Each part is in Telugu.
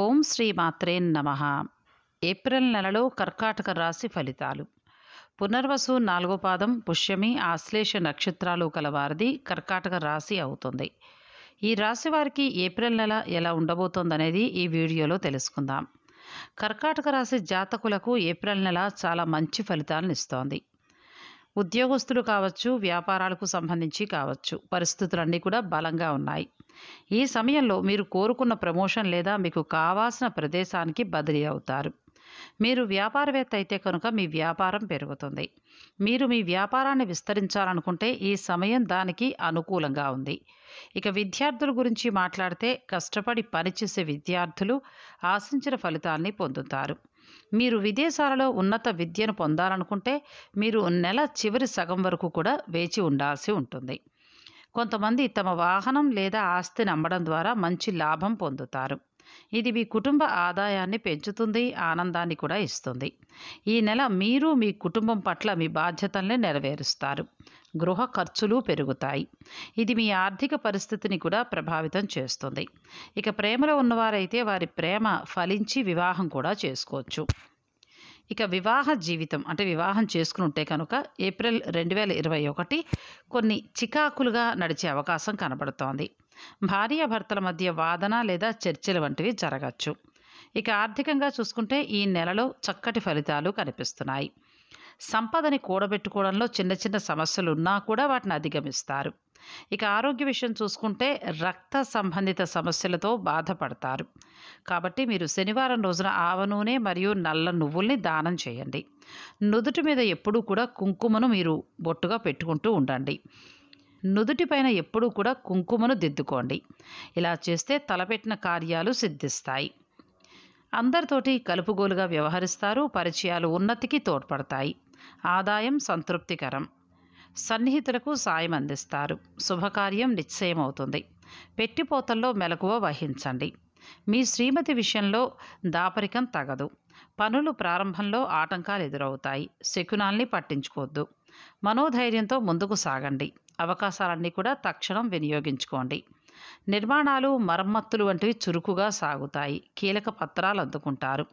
ఓం శ్రీ మాత్రే నమ ఏప్రిల్ నెలలో కర్కాటక రాశి ఫలితాలు పునర్వసు నాలుగో పాదం పుష్యమి ఆశ్లేష నక్షత్రాలు కలవారిది కర్కాటక రాశి అవుతుంది ఈ రాశి వారికి ఏప్రిల్ నెల ఎలా ఉండబోతోందనేది ఈ వీడియోలో తెలుసుకుందాం కర్కాటక రాశి జాతకులకు ఏప్రిల్ నెల చాలా మంచి ఫలితాలను ఇస్తోంది ఉద్యోగస్తులు కావచ్చు వ్యాపారాలకు సంబంధించి కావచ్చు పరిస్థితులన్నీ కూడా బలంగా ఉన్నాయి ఈ సమయంలో మీరు కోరుకున్న ప్రమోషన్ లేదా మీకు కావాల్సిన ప్రదేశానికి బదిలీ అవుతారు మీరు వ్యాపారవేత్త అయితే కనుక మీ వ్యాపారం పెరుగుతుంది మీరు మీ వ్యాపారాన్ని విస్తరించాలనుకుంటే ఈ సమయం దానికి అనుకూలంగా ఉంది ఇక విద్యార్థుల గురించి మాట్లాడితే కష్టపడి పనిచేసే విద్యార్థులు ఆశించిన ఫలితాన్ని పొందుతారు మీరు విదేశాలలో ఉన్నత విద్యను పొందాలనుకుంటే మీరు నెల చివరి సగం వరకు కూడా వేచి ఉండాల్సి ఉంటుంది కొంతమంది తమ వాహనం లేదా ఆస్తిని అమ్మడం ద్వారా మంచి లాభం పొందుతారు ఇది మీ కుటుంబ ఆదాయాన్ని పెంచుతుంది ఆనందాన్ని కూడా ఇస్తుంది ఈ నెల మీరు మీ కుటుంబం పట్ల మీ బాధ్యతల్ని నెరవేరుస్తారు గృహ ఖర్చులు పెరుగుతాయి ఇది మీ ఆర్థిక పరిస్థితిని కూడా ప్రభావితం చేస్తుంది ఇక ప్రేమలో ఉన్నవారైతే వారి ప్రేమ ఫలించి వివాహం కూడా చేసుకోవచ్చు ఇక వివాహ జీవితం అంటే వివాహం చేసుకుంటే కనుక ఏప్రిల్ రెండు వేల ఇరవై ఒకటి కొన్ని చికాకులుగా నడిచే అవకాశం కనబడుతోంది భార్యాభర్తల మధ్య వాదన లేదా చర్చలు వంటివి జరగచ్చు ఇక ఆర్థికంగా చూసుకుంటే ఈ నెలలో చక్కటి ఫలితాలు కనిపిస్తున్నాయి సంపదని కూడబెట్టుకోవడంలో చిన్న చిన్న సమస్యలు ఉన్నా కూడా వాటిని అధిగమిస్తారు ఇక ఆరోగ్య విషయం చూసుకుంటే రక్త సంబంధిత సమస్యలతో బాధపడతారు కాబట్టి మీరు శనివారం రోజున ఆవ నూనె మరియు నల్ల నువ్వుల్ని దానం చేయండి నుదుటి మీద ఎప్పుడూ కూడా కుంకుమను మీరు బొట్టుగా పెట్టుకుంటూ ఉండండి నుదుటిపైన ఎప్పుడూ కూడా కుంకుమను దిద్దుకోండి ఇలా చేస్తే తలపెట్టిన కార్యాలు సిద్ధిస్తాయి అందరితోటి కలుపుగోలుగా వ్యవహరిస్తారు పరిచయాలు ఉన్నతికి తోడ్పడతాయి ఆదాయం సంతృప్తికరం సన్నిహితులకు సాయం అందిస్తారు శుభకార్యం నిశ్చయమవుతుంది పెట్టిపోతల్లో మెలకువ వహించండి మీ శ్రీమతి విషయంలో దాపరికం తగదు పనులు ప్రారంభంలో ఆటంకాలు ఎదురవుతాయి శకునాల్ని పట్టించుకోవద్దు మనోధైర్యంతో ముందుకు సాగండి అవకాశాలన్నీ కూడా తక్షణం వినియోగించుకోండి నిర్మాణాలు మరమ్మత్తులు వంటివి చురుకుగా సాగుతాయి కీలక పత్రాలు అద్దుకుంటారు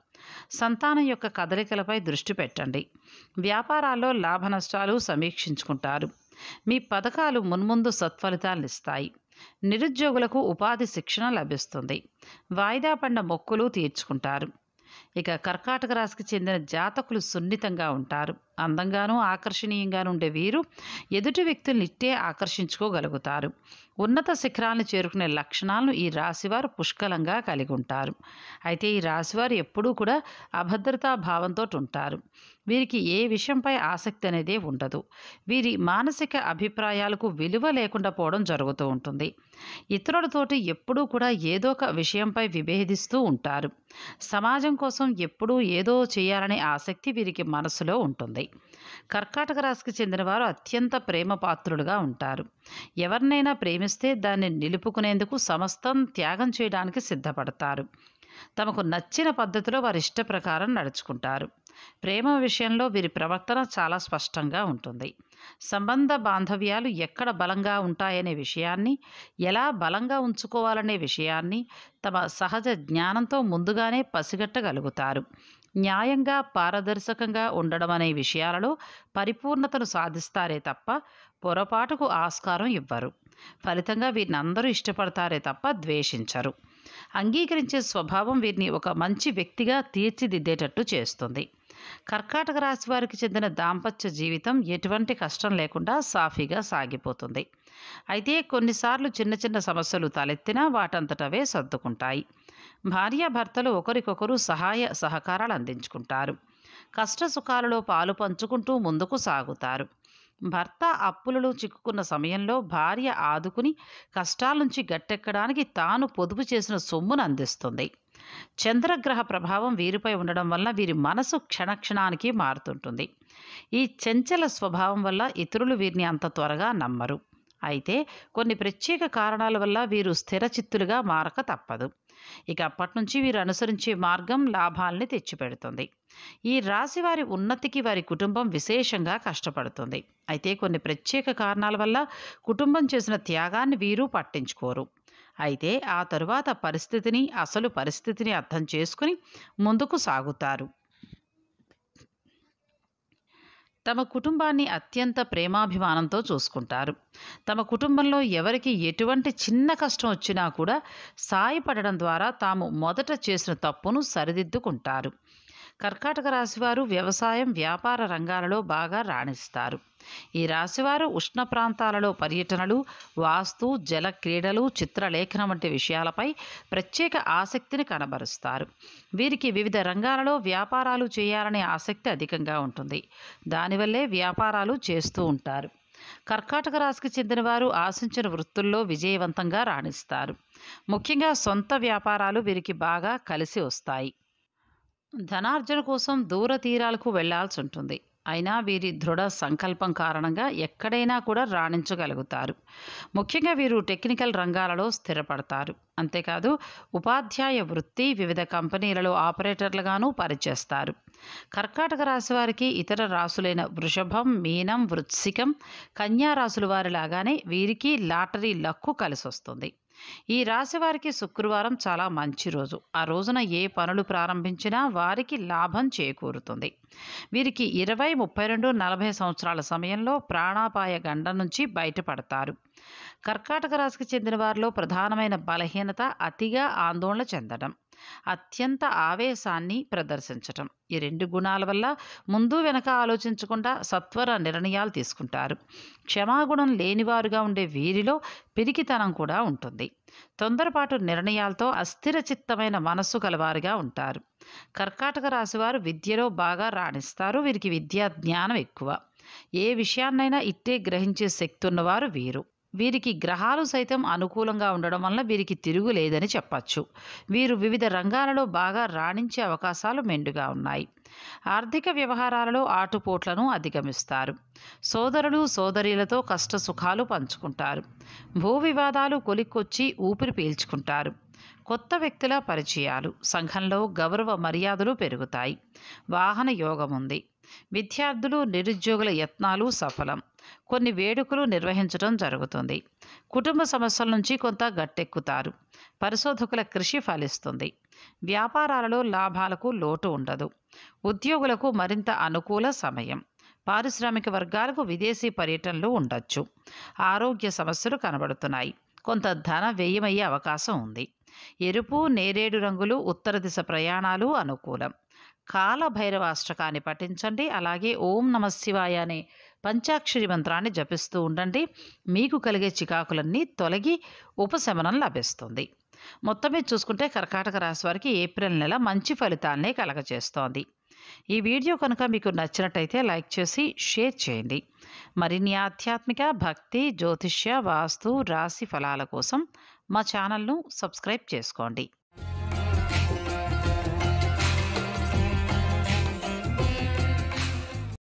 సంతానం యొక్క కదలికలపై దృష్టి పెట్టండి వ్యాపారాల్లో లాభ నష్టాలు సమీక్షించుకుంటారు మీ పథకాలు మున్ముందు సత్ఫలితాలను ఇస్తాయి నిరుద్యోగులకు ఉపాధి శిక్షణ లభిస్తుంది వాయిదా పండ మొక్కులు తీర్చుకుంటారు ఇక కర్కాటక రాశికి చెందిన జాతకులు సున్నితంగా ఉంటారు అందంగానూ ఆకర్షణీయంగాను ఉండే వీరు ఎదుటి వ్యక్తులను ఇట్టే ఆకర్షించుకోగలుగుతారు ఉన్నత శిఖరాలను చేరుకునే లక్షణాలను ఈ రాశివారు పుష్కలంగా కలిగి ఉంటారు అయితే ఈ రాశివారు ఎప్పుడూ కూడా అభద్రతా భావంతో ఉంటారు వీరికి ఏ విషయంపై ఆసక్తి అనేది ఉండదు వీరి మానసిక అభిప్రాయాలకు విలువ లేకుండా పోవడం జరుగుతూ ఉంటుంది ఇతరులతోటి ఎప్పుడూ కూడా ఏదో ఒక విషయంపై విభేదిస్తూ ఉంటారు సమాజం కోసం ఎప్పుడూ ఏదో చేయాలనే ఆసక్తి వీరికి మనసులో ఉంటుంది ఉంటాయి కర్కాటక రాశికి చెందినవారు అత్యంత ప్రేమ పాత్రులుగా ఉంటారు ఎవరినైనా ప్రేమిస్తే దాన్ని నిలుపుకునేందుకు సమస్తం త్యాగం చేయడానికి సిద్ధపడతారు తమకు నచ్చిన పద్ధతిలో వారి ఇష్ట ప్రకారం నడుచుకుంటారు ప్రేమ విషయంలో వీరి ప్రవర్తన చాలా స్పష్టంగా ఉంటుంది సంబంధ బాంధవ్యాలు ఎక్కడ బలంగా ఉంటాయనే విషయాన్ని ఎలా బలంగా ఉంచుకోవాలనే విషయాన్ని తమ సహజ జ్ఞానంతో ముందుగానే పసిగట్టగలుగుతారు న్యాయంగా పారదర్శకంగా ఉండడం అనే విషయాలలో పరిపూర్ణతను సాధిస్తారే తప్ప పొరపాటుకు ఆస్కారం ఇవ్వరు ఫలితంగా వీరినందరూ ఇష్టపడతారే తప్ప ద్వేషించరు అంగీకరించే స్వభావం వీరిని ఒక మంచి వ్యక్తిగా తీర్చిదిద్దేటట్టు చేస్తుంది కర్కాటక రాశి వారికి చెందిన దాంపత్య జీవితం ఎటువంటి కష్టం లేకుండా సాఫీగా సాగిపోతుంది అయితే కొన్నిసార్లు చిన్న చిన్న సమస్యలు తలెత్తినా వాటంతటవే సర్దుకుంటాయి భార్యాభర్తలు ఒకరికొకరు సహాయ సహకారాలు అందించుకుంటారు సుఖాలలో పాలు పంచుకుంటూ ముందుకు సాగుతారు భర్త అప్పులలో చిక్కుకున్న సమయంలో భార్య ఆదుకుని కష్టాల నుంచి గట్టెక్కడానికి తాను పొదుపు చేసిన సొమ్మును అందిస్తుంది చంద్రగ్రహ ప్రభావం వీరిపై ఉండడం వల్ల వీరి మనసు క్షణక్షణానికి మారుతుంటుంది ఈ చంచల స్వభావం వల్ల ఇతరులు వీరిని అంత త్వరగా నమ్మరు అయితే కొన్ని ప్రత్యేక కారణాల వల్ల వీరు స్థిరచిత్తులుగా మారక తప్పదు ఇక అప్పటి నుంచి వీరు అనుసరించే మార్గం లాభాలని తెచ్చిపెడుతుంది ఈ రాశి వారి ఉన్నతికి వారి కుటుంబం విశేషంగా కష్టపడుతుంది అయితే కొన్ని ప్రత్యేక కారణాల వల్ల కుటుంబం చేసిన త్యాగాన్ని వీరు పట్టించుకోరు అయితే ఆ తరువాత పరిస్థితిని అసలు పరిస్థితిని అర్థం చేసుకుని ముందుకు సాగుతారు తమ కుటుంబాన్ని అత్యంత ప్రేమాభిమానంతో చూసుకుంటారు తమ కుటుంబంలో ఎవరికి ఎటువంటి చిన్న కష్టం వచ్చినా కూడా సాయపడడం ద్వారా తాము మొదట చేసిన తప్పును సరిదిద్దుకుంటారు కర్కాటక రాశివారు వ్యవసాయం వ్యాపార రంగాలలో బాగా రాణిస్తారు ఈ రాశివారు ఉష్ణ ప్రాంతాలలో పర్యటనలు వాస్తు జల క్రీడలు చిత్రలేఖనం వంటి విషయాలపై ప్రత్యేక ఆసక్తిని కనబరుస్తారు వీరికి వివిధ రంగాలలో వ్యాపారాలు చేయాలనే ఆసక్తి అధికంగా ఉంటుంది దానివల్లే వ్యాపారాలు చేస్తూ ఉంటారు కర్కాటక రాశికి చెందిన వారు ఆశించిన వృత్తుల్లో విజయవంతంగా రాణిస్తారు ముఖ్యంగా సొంత వ్యాపారాలు వీరికి బాగా కలిసి వస్తాయి ధనార్జన కోసం దూర తీరాలకు వెళ్లాల్సి ఉంటుంది అయినా వీరి దృఢ సంకల్పం కారణంగా ఎక్కడైనా కూడా రాణించగలుగుతారు ముఖ్యంగా వీరు టెక్నికల్ రంగాలలో స్థిరపడతారు అంతేకాదు ఉపాధ్యాయ వృత్తి వివిధ కంపెనీలలో ఆపరేటర్లుగాను పనిచేస్తారు కర్కాటక రాశి వారికి ఇతర రాసులైన వృషభం మీనం వృత్సికం కన్యా రాసుల వారి లాగానే వీరికి లాటరీ లక్కు కలిసొస్తుంది ఈ రాశి వారికి శుక్రవారం చాలా మంచి రోజు ఆ రోజున ఏ పనులు ప్రారంభించినా వారికి లాభం చేకూరుతుంది వీరికి ఇరవై ముప్పై రెండు నలభై సంవత్సరాల సమయంలో ప్రాణాపాయ గండం నుంచి బయటపడతారు కర్కాటక రాశికి చెందిన వారిలో ప్రధానమైన బలహీనత అతిగా ఆందోళన చెందడం అత్యంత ఆవేశాన్ని ప్రదర్శించటం ఈ రెండు గుణాల వల్ల ముందు వెనక ఆలోచించకుండా సత్వర నిర్ణయాలు తీసుకుంటారు క్షమాగుణం లేనివారుగా ఉండే వీరిలో పిరికితనం కూడా ఉంటుంది తొందరపాటు నిర్ణయాలతో అస్థిరచిత్తమైన మనస్సు కలవారుగా ఉంటారు కర్కాటక రాశివారు విద్యలో బాగా రాణిస్తారు వీరికి విద్యా జ్ఞానం ఎక్కువ ఏ విషయాన్నైనా ఇట్టే గ్రహించే శక్తి ఉన్నవారు వీరు వీరికి గ్రహాలు సైతం అనుకూలంగా ఉండడం వల్ల వీరికి తిరుగులేదని చెప్పచ్చు వీరు వివిధ రంగాలలో బాగా రాణించే అవకాశాలు మెండుగా ఉన్నాయి ఆర్థిక వ్యవహారాలలో ఆటుపోట్లను అధిగమిస్తారు సోదరులు సోదరీలతో కష్ట సుఖాలు పంచుకుంటారు భూ వివాదాలు కొలిక్కొచ్చి ఊపిరి పీల్చుకుంటారు కొత్త వ్యక్తుల పరిచయాలు సంఘంలో గౌరవ మర్యాదలు పెరుగుతాయి వాహన యోగం ఉంది విద్యార్థులు నిరుద్యోగుల యత్నాలు సఫలం కొన్ని వేడుకలు నిర్వహించడం జరుగుతుంది కుటుంబ సమస్యల నుంచి కొంత గట్టెక్కుతారు పరిశోధకుల కృషి ఫలిస్తుంది వ్యాపారాలలో లాభాలకు లోటు ఉండదు ఉద్యోగులకు మరింత అనుకూల సమయం పారిశ్రామిక వర్గాలకు విదేశీ పర్యటనలు ఉండొచ్చు ఆరోగ్య సమస్యలు కనబడుతున్నాయి కొంత ధన వ్యయమయ్యే అవకాశం ఉంది ఎరుపు నేరేడు రంగులు ఉత్తర దిశ ప్రయాణాలు అనుకూలం కాలభైరవ అష్టకాన్ని పఠించండి అలాగే ఓం నమ శివాయ అనే పంచాక్షరి మంత్రాన్ని జపిస్తూ ఉండండి మీకు కలిగే చికాకులన్నీ తొలగి ఉపశమనం లభిస్తుంది మొత్తం మీద చూసుకుంటే కర్కాటక రాశి వారికి ఏప్రిల్ నెల మంచి ఫలితాలనే కలగజేస్తోంది ఈ వీడియో కనుక మీకు నచ్చినట్టయితే లైక్ చేసి షేర్ చేయండి మరిన్ని ఆధ్యాత్మిక భక్తి జ్యోతిష్య వాస్తు రాశి ఫలాల కోసం మా ఛానల్ను సబ్స్క్రైబ్ చేసుకోండి